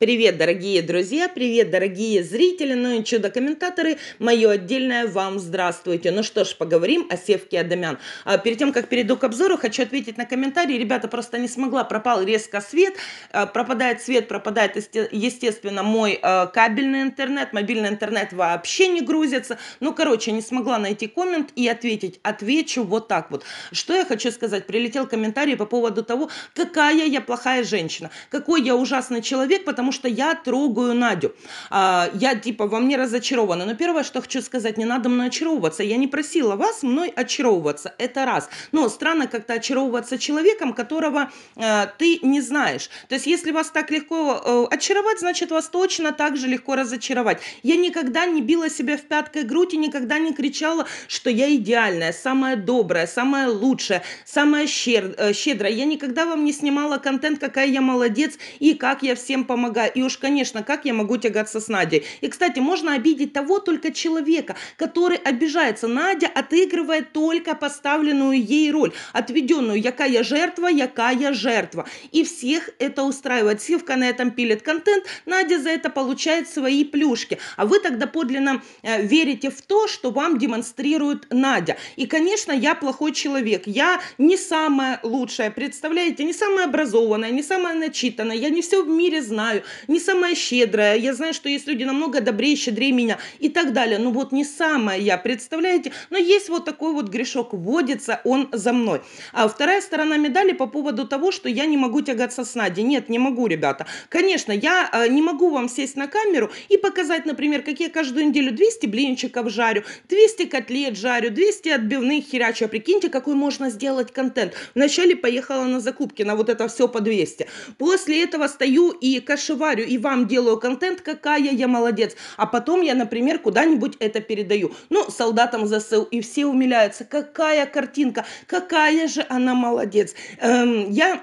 Привет, дорогие друзья, привет, дорогие зрители, ну и чудо-комментаторы, мое отдельное вам здравствуйте. Ну что ж, поговорим о Севке Адамян. А перед тем, как перейду к обзору, хочу ответить на комментарии. Ребята, просто не смогла, пропал резко свет, а, пропадает свет, пропадает, естественно, мой а, кабельный интернет, мобильный интернет вообще не грузится. Ну, короче, не смогла найти коммент и ответить. Отвечу вот так вот. Что я хочу сказать? Прилетел комментарий по поводу того, какая я плохая женщина, какой я ужасный человек, потому потому что я трогаю Надю. А, я типа во мне разочарована. Но первое, что хочу сказать, не надо мной очаровываться. Я не просила вас мной очаровываться. Это раз. Но странно как-то очаровываться человеком, которого э, ты не знаешь. То есть если вас так легко э, очаровать, значит вас точно так же легко разочаровать. Я никогда не била себя в пяткой грудь и никогда не кричала, что я идеальная, самая добрая, самая лучшая, самая э, щедрая. Я никогда вам не снимала контент, какая я молодец и как я всем помогаю дорога, и уж, конечно, как я могу тягаться с Надей. И, кстати, можно обидеть того только человека, который обижается. Надя отыгрывает только поставленную ей роль, отведенную «якая жертва, якая жертва». И всех это устраивает. Сивка на этом пилит контент, Надя за это получает свои плюшки. А вы тогда подлинно э, верите в то, что вам демонстрирует Надя. И, конечно, я плохой человек. Я не самая лучшая, представляете, не самая образованная, не самая начитанная. Я не все в мире знаю не самая щедрая, я знаю, что есть люди намного добрее, щедрее меня и так далее. Ну вот не самая я, представляете? Но есть вот такой вот грешок, водится он за мной. А вторая сторона медали по поводу того, что я не могу тягаться с Надей. Нет, не могу, ребята. Конечно, я э, не могу вам сесть на камеру и показать, например, как я каждую неделю 200 блинчиков жарю, 200 котлет жарю, 200 отбивных херячу. А прикиньте, какой можно сделать контент. Вначале поехала на закупки, на вот это все по 200. После этого стою и кашеварю варю и вам делаю контент, какая я молодец. А потом я, например, куда-нибудь это передаю. Ну, солдатам засыл И все умиляются. Какая картинка, какая же она молодец. Эм, я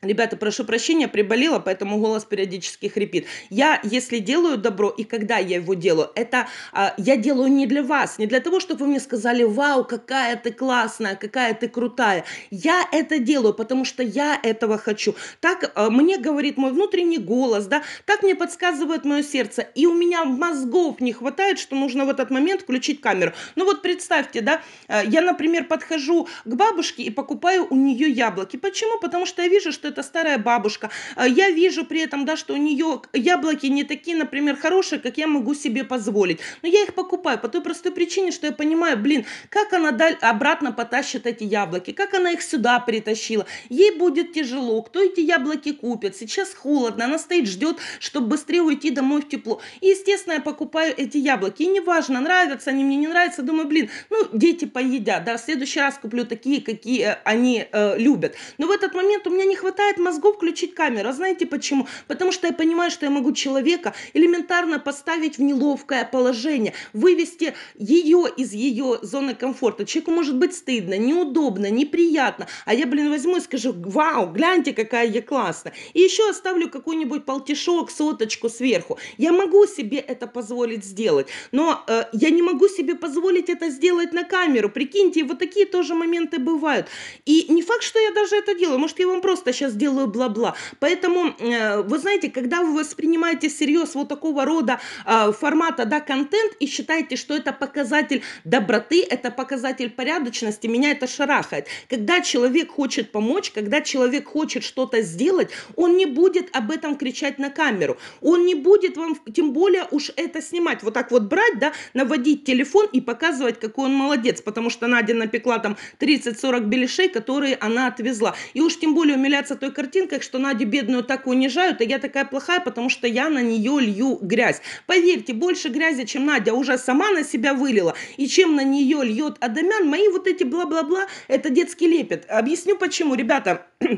Ребята, прошу прощения, приболела, поэтому голос периодически хрипит. Я, если делаю добро, и когда я его делаю, это а, я делаю не для вас, не для того, чтобы вы мне сказали, вау, какая ты классная, какая ты крутая. Я это делаю, потому что я этого хочу. Так а, мне говорит мой внутренний голос, да, так мне подсказывает мое сердце. И у меня мозгов не хватает, что нужно в этот момент включить камеру. Ну вот представьте, да, а, я, например, подхожу к бабушке и покупаю у нее яблоки. Почему? Потому что я вижу, что это старая бабушка. А я вижу при этом, да, что у нее яблоки не такие, например, хорошие, как я могу себе позволить. Но я их покупаю по той простой причине, что я понимаю, блин, как она даль... обратно потащит эти яблоки, как она их сюда притащила. Ей будет тяжело, кто эти яблоки купит. Сейчас холодно, она стоит, ждет, чтобы быстрее уйти домой в тепло. И, естественно, я покупаю эти яблоки. И неважно, нравятся они мне, не нравятся. Думаю, блин, ну, дети поедят, да, в следующий раз куплю такие, какие э, они э, любят. Но в этот момент у меня не хватает хватает мозгов включить камеру. А знаете почему? Потому что я понимаю, что я могу человека элементарно поставить в неловкое положение, вывести ее из ее зоны комфорта. Человеку может быть стыдно, неудобно, неприятно. А я, блин, возьму и скажу, вау, гляньте, какая я классная. И еще оставлю какой-нибудь полтишок, соточку сверху. Я могу себе это позволить сделать, но э, я не могу себе позволить это сделать на камеру. Прикиньте, вот такие тоже моменты бывают. И не факт, что я даже это делаю. Может, я вам просто сейчас сделаю бла-бла. Поэтому, э, вы знаете, когда вы воспринимаете серьез вот такого рода э, формата, да, контент, и считаете, что это показатель доброты, это показатель порядочности, меня это шарахает. Когда человек хочет помочь, когда человек хочет что-то сделать, он не будет об этом кричать на камеру. Он не будет вам, тем более уж это снимать. Вот так вот брать, да, наводить телефон и показывать, какой он молодец. Потому что Надя напекла там 30-40 беляшей, которые она отвезла. И уж тем более умиляться той картинкой, что Надю бедную так унижают, а я такая плохая, потому что я на нее лью грязь. Поверьте, больше грязи, чем Надя уже сама на себя вылила, и чем на нее льет Адамян, мои вот эти бла-бла-бла, это детский лепет. Объясню почему, ребята.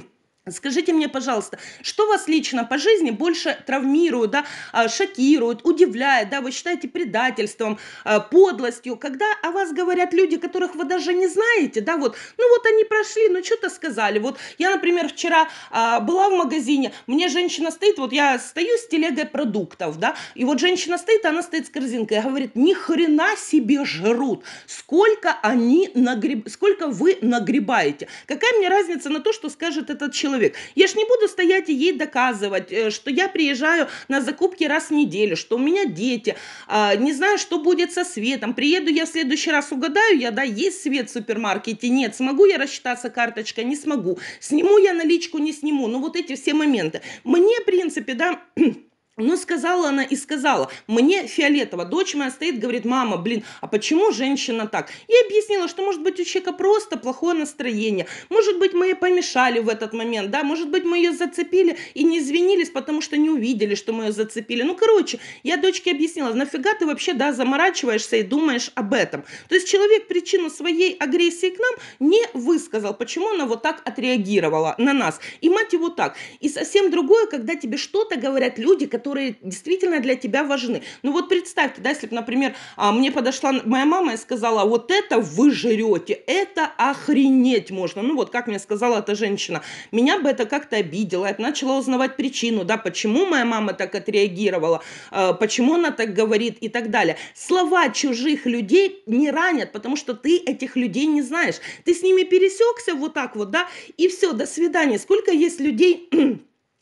Скажите мне, пожалуйста, что вас лично по жизни больше травмирует, да, а, шокирует, удивляет, да, вы считаете предательством, а, подлостью, когда о вас говорят люди, которых вы даже не знаете, да, вот, ну вот они прошли, ну что-то сказали. Вот я, например, вчера а, была в магазине, мне женщина стоит, вот я стою с телегой продуктов, да, и вот женщина стоит, она стоит с корзинкой, говорит, ни хрена себе жрут, сколько они нагреб... сколько вы нагребаете. Какая мне разница на то, что скажет этот человек? человек. Я ж не буду стоять и ей доказывать, э, что я приезжаю на закупки раз в неделю, что у меня дети, а, не знаю, что будет со светом. Приеду я в следующий раз, угадаю я, да, есть свет в супермаркете, нет. Смогу я рассчитаться карточкой, не смогу. Сниму я наличку, не сниму. Ну вот эти все моменты. Мне, в принципе, да, Ну, сказала она и сказала. Мне фиолетово. Дочь моя стоит, говорит, мама, блин, а почему женщина так? и объяснила, что, может быть, у человека просто плохое настроение. Может быть, мы ей помешали в этот момент, да? Может быть, мы ее зацепили и не извинились, потому что не увидели, что мы ее зацепили. Ну, короче, я дочке объяснила, нафига ты вообще, да, заморачиваешься и думаешь об этом? То есть человек причину своей агрессии к нам не высказал, почему она вот так отреагировала на нас. И мать его так. И совсем другое, когда тебе что-то говорят люди, которые которые действительно для тебя важны. Ну вот представьте, да, если бы, например, а, мне подошла моя мама и сказала, вот это вы жрете, это охренеть можно. Ну вот как мне сказала эта женщина, меня бы это как-то обидело. Я начала узнавать причину, да, почему моя мама так отреагировала, а, почему она так говорит и так далее. Слова чужих людей не ранят, потому что ты этих людей не знаешь. Ты с ними пересекся вот так вот, да, и все, до свидания. Сколько есть людей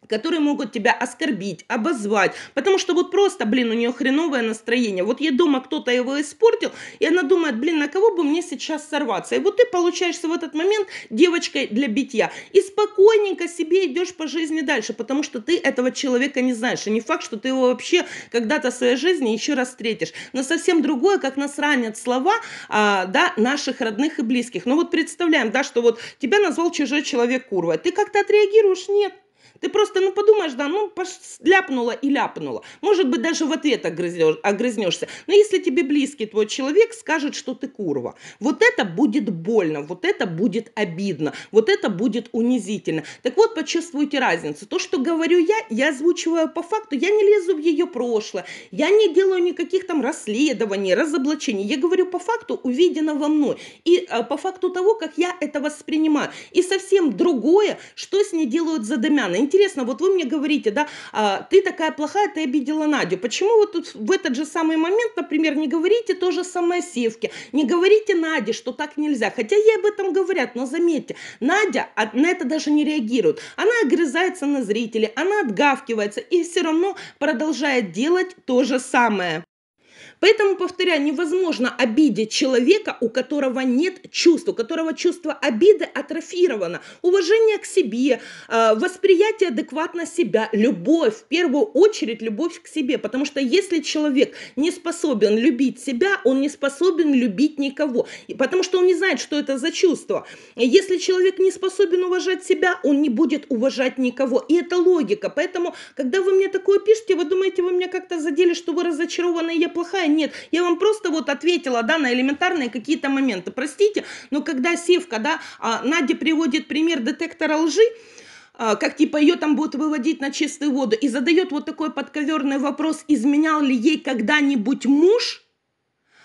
которые могут тебя оскорбить, обозвать, потому что вот просто, блин, у нее хреновое настроение. Вот ей дома кто-то его испортил, и она думает, блин, на кого бы мне сейчас сорваться? И вот ты получаешься в этот момент девочкой для битья. И спокойненько себе идешь по жизни дальше, потому что ты этого человека не знаешь. И не факт, что ты его вообще когда-то в своей жизни еще раз встретишь. Но совсем другое, как нас ранят слова а, да, наших родных и близких. Ну вот представляем, да, что вот тебя назвал чужой человек курвой. Ты как-то отреагируешь? Нет. Ты просто, ну, подумаешь, да, ну, пош... ляпнула и ляпнула. Может быть, даже в ответ огрызнешь, огрызнешься. Но если тебе близкий твой человек скажет, что ты курва, вот это будет больно, вот это будет обидно, вот это будет унизительно. Так вот, почувствуйте разницу. То, что говорю я, я озвучиваю по факту, я не лезу в ее прошлое, я не делаю никаких там расследований, разоблачений. Я говорю по факту увиденного мной и э, по факту того, как я это воспринимаю. И совсем другое, что с ней делают за домяны Интересно, вот вы мне говорите, да, а, ты такая плохая, ты обидела Надю. Почему вот тут в этот же самый момент, например, не говорите то же самое Севке, не говорите Наде, что так нельзя. Хотя ей об этом говорят, но заметьте, Надя на это даже не реагирует. Она огрызается на зрителей, она отгавкивается и все равно продолжает делать то же самое. Поэтому, повторяю, невозможно обидеть человека, у которого нет чувств, у которого чувство обиды атрофировано. Уважение к себе, э, восприятие адекватно себя, любовь, в первую очередь любовь к себе. Потому что если человек не способен любить себя, он не способен любить никого. Потому что он не знает, что это за чувство. Если человек не способен уважать себя, он не будет уважать никого. И это логика. Поэтому, когда вы мне такое пишете, вы думаете, вы меня как-то задели, что вы разочарованы, я плохая, нет. Я вам просто вот ответила, да, на элементарные какие-то моменты. Простите, но когда Севка, да, а, Надя приводит пример детектора лжи, а, как типа ее там будут выводить на чистую воду, и задает вот такой подковерный вопрос, изменял ли ей когда-нибудь муж,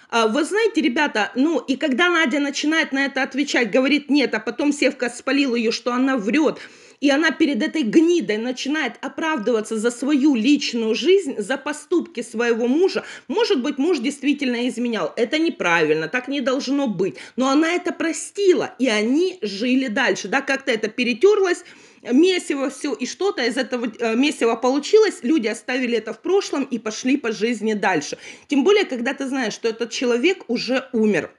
а, вы знаете, ребята, ну и когда Надя начинает на это отвечать, говорит нет, а потом Севка спалил ее, что она врет, и она перед этой гнидой начинает оправдываться за свою личную жизнь, за поступки своего мужа. Может быть, муж действительно изменял. Это неправильно, так не должно быть. Но она это простила, и они жили дальше. Да, как-то это перетерлось, месиво все, и что-то из этого э, месива получилось, люди оставили это в прошлом и пошли по жизни дальше. Тем более, когда ты знаешь, что этот человек уже умер.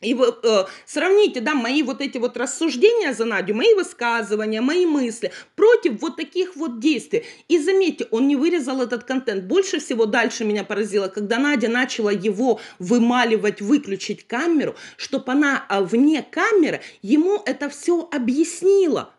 И вы, э, сравните, да, мои вот эти вот рассуждения за Надю, мои высказывания, мои мысли против вот таких вот действий. И заметьте, он не вырезал этот контент. Больше всего дальше меня поразило, когда Надя начала его вымаливать, выключить камеру, чтобы она а, вне камеры ему это все объяснила.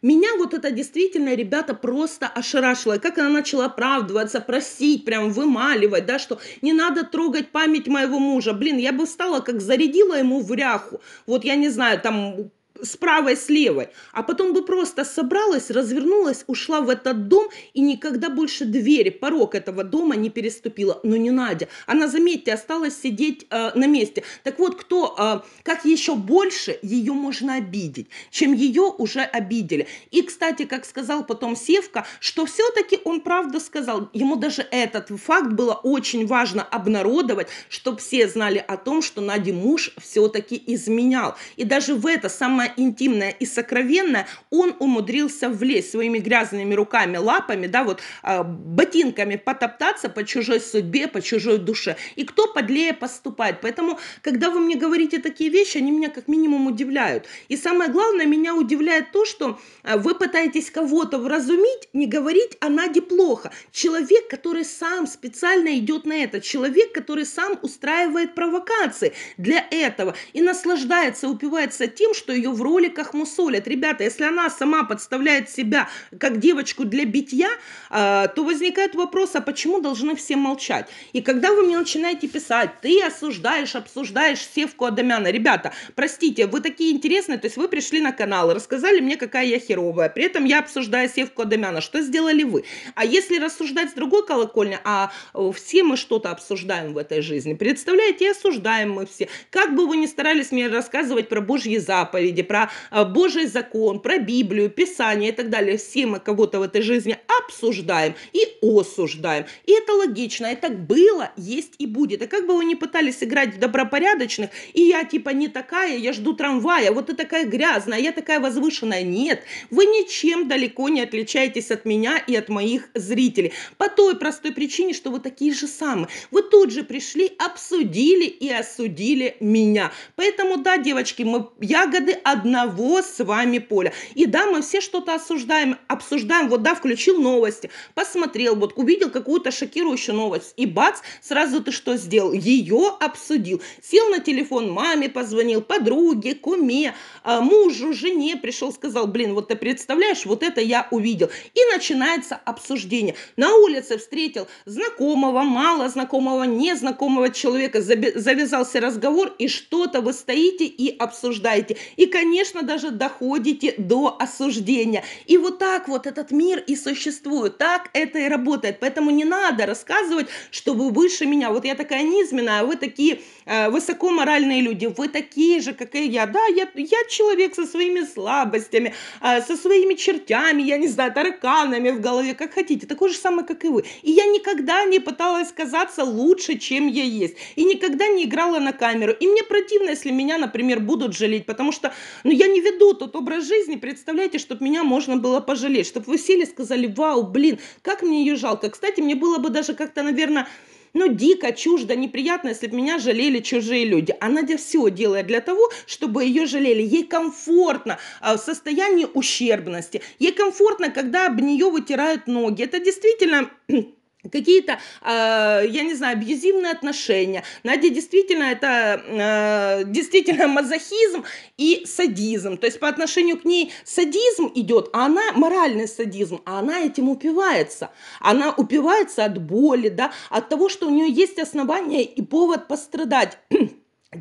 Меня вот это действительно, ребята, просто ошарашило. И как она начала оправдываться, просить, прям вымаливать, да, что не надо трогать память моего мужа. Блин, я бы встала, как зарядила ему в ряху. Вот я не знаю, там с правой, с левой, а потом бы просто собралась, развернулась, ушла в этот дом и никогда больше двери, порог этого дома не переступила. Но ну, не Надя. Она, заметьте, осталась сидеть э, на месте. Так вот, кто, э, как еще больше ее можно обидеть, чем ее уже обидели. И, кстати, как сказал потом Севка, что все-таки он правда сказал, ему даже этот факт было очень важно обнародовать, чтобы все знали о том, что Нади муж все-таки изменял. И даже в это самое самое интимное и сокровенное, он умудрился влезть своими грязными руками, лапами, да, вот а, ботинками потоптаться по чужой судьбе, по чужой душе. И кто подлее поступает. Поэтому, когда вы мне говорите такие вещи, они меня как минимум удивляют. И самое главное, меня удивляет то, что а, вы пытаетесь кого-то вразумить, не говорить она Наде плохо. Человек, который сам специально идет на это, человек, который сам устраивает провокации для этого и наслаждается, упивается тем, что ее в роликах мусолят. Ребята, если она сама подставляет себя как девочку для битья, а, то возникает вопрос, а почему должны все молчать? И когда вы мне начинаете писать, ты осуждаешь, обсуждаешь Севку Адамяна. Ребята, простите, вы такие интересные, то есть вы пришли на канал и рассказали мне, какая я херовая. При этом я обсуждаю Севку Адамяна. Что сделали вы? А если рассуждать с другой колокольни, а э, все мы что-то обсуждаем в этой жизни, представляете, осуждаем мы все. Как бы вы ни старались мне рассказывать про Божьи заповеди, про а, Божий закон, про Библию, Писание и так далее. Все мы кого-то в этой жизни обсуждаем и осуждаем. И это логично, это было, есть и будет. А как бы вы ни пытались играть в добропорядочных, и я типа не такая, я жду трамвая, вот ты такая грязная, я такая возвышенная. Нет, вы ничем далеко не отличаетесь от меня и от моих зрителей. По той простой причине, что вы такие же самые. Вы тут же пришли, обсудили и осудили меня. Поэтому, да, девочки, мы ягоды от одного с вами поля. И да, мы все что-то осуждаем, обсуждаем, вот да, включил новости, посмотрел, вот увидел какую-то шокирующую новость, и бац, сразу ты что сделал? Ее обсудил. Сел на телефон, маме позвонил, подруге, куме, а, мужу, жене, пришел, сказал, блин, вот ты представляешь, вот это я увидел. И начинается обсуждение. На улице встретил знакомого, мало знакомого, незнакомого человека, завязался разговор, и что-то вы стоите и обсуждаете. И, конечно, конечно, даже доходите до осуждения. И вот так вот этот мир и существует, так это и работает. Поэтому не надо рассказывать, что вы выше меня. Вот я такая низменная, а вы такие э, высокоморальные люди, вы такие же, как и я. Да, я, я человек со своими слабостями, э, со своими чертями, я не знаю, тараканами в голове, как хотите, такой же самый, как и вы. И я никогда не пыталась казаться лучше, чем я есть. И никогда не играла на камеру. И мне противно, если меня, например, будут жалеть, потому что но «Ну, я не веду тот образ жизни, представляете, чтобы меня можно было пожалеть, чтобы вы сели и сказали, вау, блин, как мне ее жалко. Кстати, мне было бы даже как-то, наверное, ну, дико, чуждо, неприятно, если бы меня жалели чужие люди. А Надя все делает для того, чтобы ее жалели. Ей комфортно а, в состоянии ущербности. Ей комфортно, когда об нее вытирают ноги. Это действительно какие-то, а, я не знаю, абьюзивные отношения. Надя действительно это а, действительно мазохизм и садизм. То есть по отношению к ней садизм идет, а она моральный садизм, а она этим упивается. Она упивается от боли, да, от того, что у нее есть основания и повод пострадать.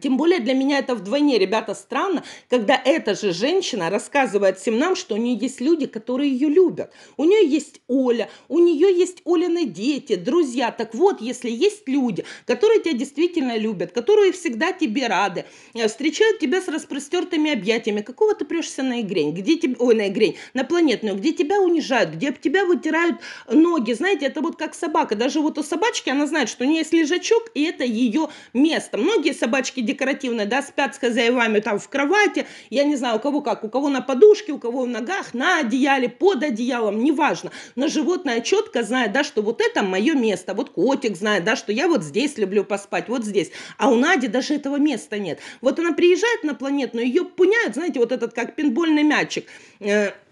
Тем более для меня это вдвойне, ребята, странно, когда эта же женщина рассказывает всем нам, что у нее есть люди, которые ее любят. У нее есть Оля, у нее есть Олины дети, друзья. Так вот, если есть люди, которые тебя действительно любят, которые всегда тебе рады, э, встречают тебя с распростертыми объятиями, какого ты прешься на игрень, где тебе, ой, на игрень, на планетную, где тебя унижают, где об тебя вытирают ноги. Знаете, это вот как собака. Даже вот у собачки она знает, что у нее есть лежачок, и это ее место. Многие собачки девочки декоративные, да, спят с хозяевами там в кровати, я не знаю, у кого как, у кого на подушке, у кого в ногах, на одеяле, под одеялом, неважно. Но животное четко знает, да, что вот это мое место, вот котик знает, да, что я вот здесь люблю поспать, вот здесь. А у Нади даже этого места нет. Вот она приезжает на планетную, ее пуняют, знаете, вот этот как пинбольный мячик. Э,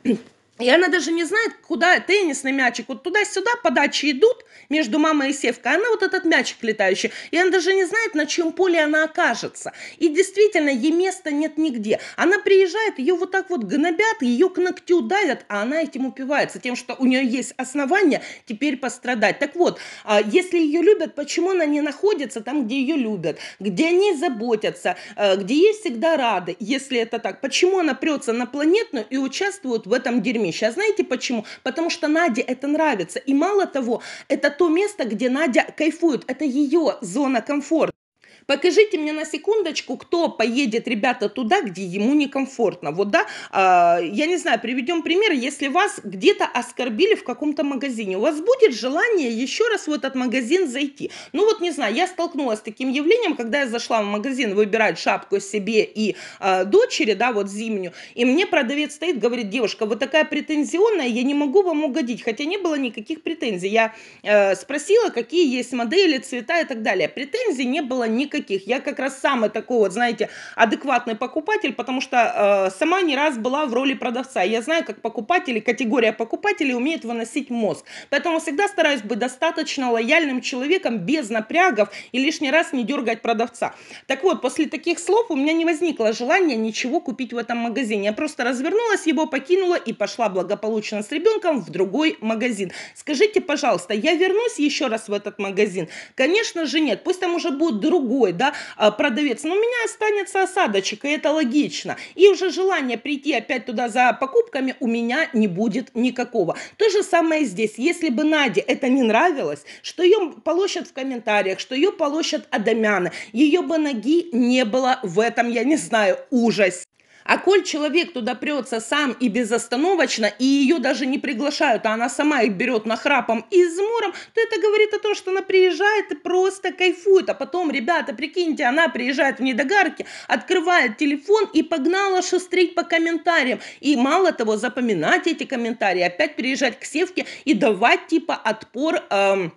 И она даже не знает, куда теннисный мячик. Вот туда-сюда подачи идут между мамой и севкой. А она вот этот мячик летающий. И она даже не знает, на чем поле она окажется. И действительно, ей места нет нигде. Она приезжает, ее вот так вот гнобят, ее к ногтю давят, а она этим упивается, тем, что у нее есть основания теперь пострадать. Так вот, а, если ее любят, почему она не находится там, где ее любят, где они заботятся, а, где ей всегда рады, если это так? Почему она прется на планетную и участвует в этом дерьме? дерьмище. А знаете почему? Потому что Наде это нравится. И мало того, это то место, где Надя кайфует. Это ее зона комфорта. Покажите мне на секундочку, кто поедет, ребята, туда, где ему некомфортно. Вот, да, э, я не знаю, приведем пример, если вас где-то оскорбили в каком-то магазине, у вас будет желание еще раз в этот магазин зайти. Ну вот, не знаю, я столкнулась с таким явлением, когда я зашла в магазин выбирать шапку себе и э, дочери, да, вот зимнюю, и мне продавец стоит, говорит, девушка, вы такая претензионная, я не могу вам угодить, хотя не было никаких претензий. Я э, спросила, какие есть модели, цвета и так далее. Претензий не было никаких никаких. Я как раз самый такой вот, знаете, адекватный покупатель, потому что э, сама не раз была в роли продавца. Я знаю, как покупатели, категория покупателей умеет выносить мозг. Поэтому всегда стараюсь быть достаточно лояльным человеком, без напрягов и лишний раз не дергать продавца. Так вот, после таких слов у меня не возникло желания ничего купить в этом магазине. Я просто развернулась, его покинула и пошла благополучно с ребенком в другой магазин. Скажите, пожалуйста, я вернусь еще раз в этот магазин? Конечно же нет. Пусть там уже будет другой плохой, да, а, продавец, но у меня останется осадочек, и это логично. И уже желание прийти опять туда за покупками у меня не будет никакого. То же самое здесь. Если бы Наде это не нравилось, что ее полощат в комментариях, что ее полощат Адамяны, ее бы ноги не было в этом, я не знаю, ужасе а коль человек туда прется сам и безостановочно, и ее даже не приглашают, а она сама их берет на храпом и измором, то это говорит о том, что она приезжает и просто кайфует. А потом, ребята, прикиньте, она приезжает в недогарке, открывает телефон и погнала шустрить по комментариям. И мало того, запоминать эти комментарии, опять приезжать к севке и давать типа отпор... Эм,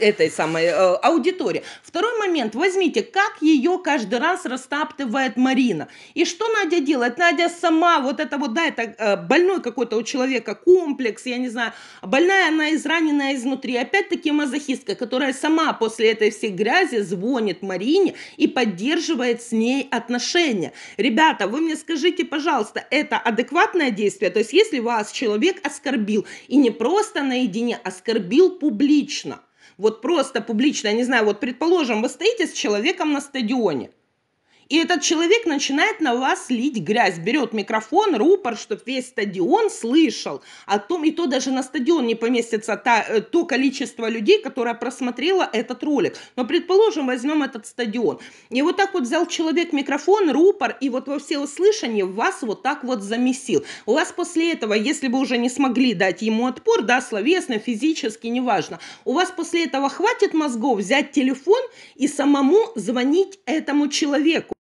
этой самой э, аудитории. Второй момент. Возьмите, как ее каждый раз растаптывает Марина. И что Надя делает? Надя сама, вот это вот, да, это э, больной какой-то у человека комплекс, я не знаю, больная она израненная изнутри. Опять-таки мазохистка, которая сама после этой всей грязи звонит Марине и поддерживает с ней отношения. Ребята, вы мне скажите, пожалуйста, это адекватное действие? То есть если вас человек оскорбил, и не просто наедине, а оскорбил публично – вот просто публично, я не знаю, вот предположим, вы стоите с человеком на стадионе – и этот человек начинает на вас лить грязь, берет микрофон, рупор, чтобы весь стадион слышал о том, и то даже на стадион не поместится та, э, то количество людей, которое просмотрело этот ролик. Но, предположим, возьмем этот стадион. И вот так вот взял человек микрофон, рупор, и вот во все услышание вас вот так вот замесил. У вас после этого, если вы уже не смогли дать ему отпор, да, словесно, физически, неважно, у вас после этого хватит мозгов взять телефон и самому звонить этому человеку.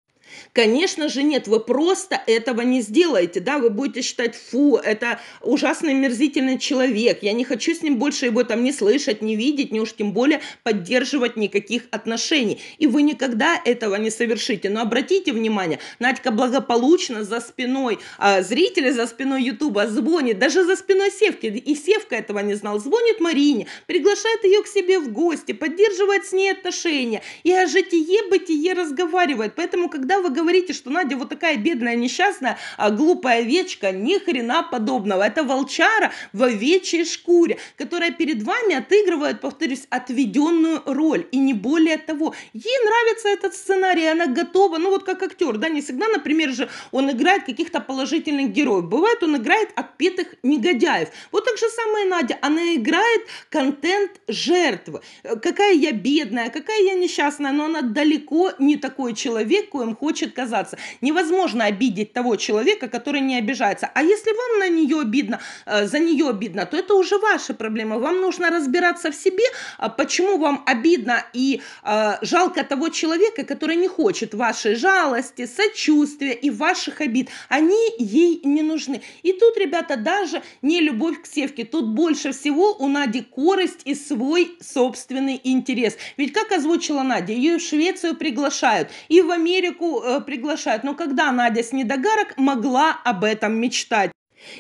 Конечно же нет, вы просто этого не сделаете, да, вы будете считать, фу, это ужасный мерзительный человек, я не хочу с ним больше его там не слышать, не видеть, не уж тем более поддерживать никаких отношений. И вы никогда этого не совершите. Но обратите внимание, Надька благополучно за спиной а, зрителя, за спиной Ютуба звонит, даже за спиной Севки, и Севка этого не знал, звонит Марине, приглашает ее к себе в гости, поддерживает с ней отношения, и о житие-бытие разговаривает. Поэтому, когда вы говорите, что Надя вот такая бедная, несчастная, а глупая овечка, ни хрена подобного. Это волчара в овечьей шкуре, которая перед вами отыгрывает, повторюсь, отведенную роль, и не более того. Ей нравится этот сценарий, она готова, ну вот как актер, да, не всегда, например же, он играет каких-то положительных героев, бывает, он играет отпетых негодяев. Вот так же самое Надя, она играет контент жертвы. Э, какая я бедная, какая я несчастная, но она далеко не такой человек, коим хочет хочет казаться. Невозможно обидеть того человека, который не обижается. А если вам на нее обидно, э, за нее обидно, то это уже ваши проблемы. Вам нужно разбираться в себе, а почему вам обидно и э, жалко того человека, который не хочет вашей жалости, сочувствия и ваших обид. Они ей не нужны. И тут, ребята, даже не любовь к севке. Тут больше всего у Нади корость и свой собственный интерес. Ведь как озвучила Надя, ее в Швецию приглашают, и в Америку э, Э, приглашают. Но когда Надя Снедогарок могла об этом мечтать?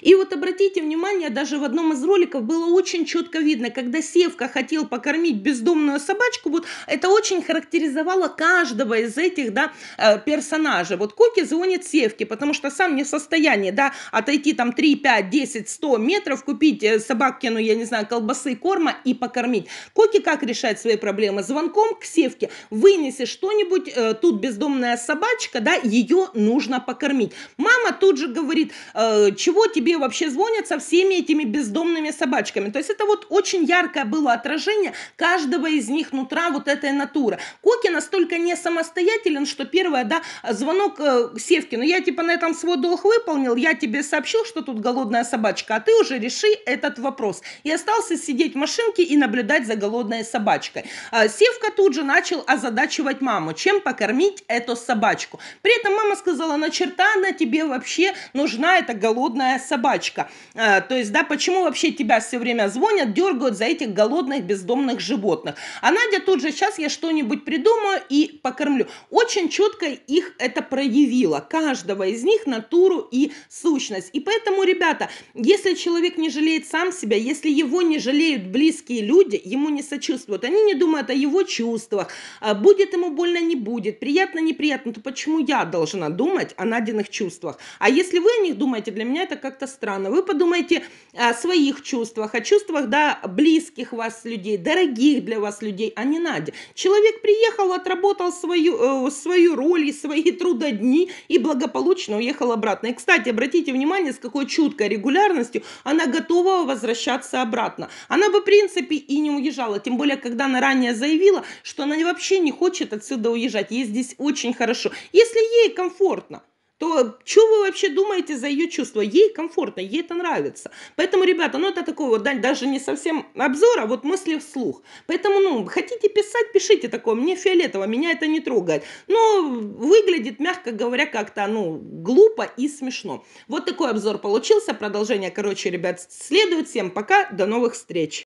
И вот обратите внимание, даже в одном из роликов было очень четко видно, когда Севка хотел покормить бездомную собачку, вот это очень характеризовало каждого из этих да, э, персонажей. Вот Коки звонит Севке, потому что сам не в состоянии да, отойти там 3, 5, 10, 100 метров, купить э, ну я не знаю, колбасы, корма и покормить. Коки как решает свои проблемы? Звонком к Севке. Вынеси что-нибудь, э, тут бездомная собачка, да, ее нужно покормить. Мама тут же говорит, чего тебе вообще звонят со всеми этими бездомными собачками. То есть это вот очень яркое было отражение каждого из них нутра вот этой натуры. Коки настолько не самостоятелен, что первое, да, звонок э, Севкину, я типа на этом свой долг выполнил, я тебе сообщил, что тут голодная собачка, а ты уже реши этот вопрос. И остался сидеть в машинке и наблюдать за голодной собачкой. Э, Севка тут же начал озадачивать маму, чем покормить эту собачку. При этом мама сказала, на «Ну, черта она тебе вообще нужна, эта голодная собачка. Э, то есть, да, почему вообще тебя все время звонят, дергают за этих голодных бездомных животных? А Надя тут же, сейчас я что-нибудь придумаю и покормлю. Очень четко их это проявило, каждого из них натуру и сущность. И поэтому, ребята, если человек не жалеет сам себя, если его не жалеют близкие люди, ему не сочувствуют, они не думают о его чувствах, а будет ему больно, не будет, приятно, неприятно, то почему я должна думать о Надиных чувствах? А если вы о них думаете, для меня это как как-то странно. Вы подумайте о своих чувствах, о чувствах, да, близких вас людей, дорогих для вас людей, а не Надя Человек приехал, отработал свою, э, свою роль и свои трудодни и благополучно уехал обратно. И, кстати, обратите внимание, с какой чуткой регулярностью она готова возвращаться обратно. Она бы, в принципе, и не уезжала, тем более, когда она ранее заявила, что она вообще не хочет отсюда уезжать. Ей здесь очень хорошо. Если ей комфортно, то что вы вообще думаете за ее чувства? Ей комфортно, ей это нравится. Поэтому, ребята, ну это такой вот, даже не совсем обзор, а вот мысли вслух. Поэтому, ну, хотите писать, пишите такое, мне фиолетово, меня это не трогает. Но выглядит, мягко говоря, как-то, ну, глупо и смешно. Вот такой обзор получился, продолжение, короче, ребят, следует. Всем пока, до новых встреч!